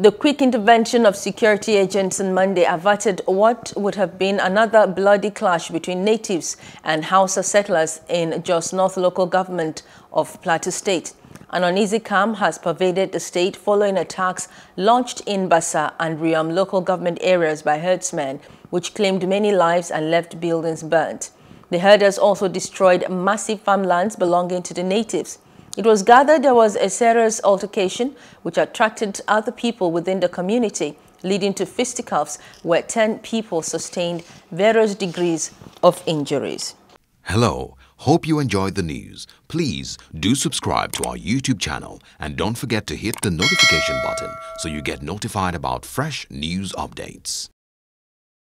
The quick intervention of security agents on Monday averted what would have been another bloody clash between natives and Hausa settlers in Jos North local government of Plateau State. An uneasy calm has pervaded the state following attacks launched in Basa and Riam local government areas by herdsmen, which claimed many lives and left buildings burnt. The herders also destroyed massive farmlands belonging to the natives. It was gathered there was a serious altercation which attracted other people within the community, leading to fisticuffs where 10 people sustained various degrees of injuries. Hello, hope you enjoyed the news. Please do subscribe to our YouTube channel and don't forget to hit the notification button so you get notified about fresh news updates.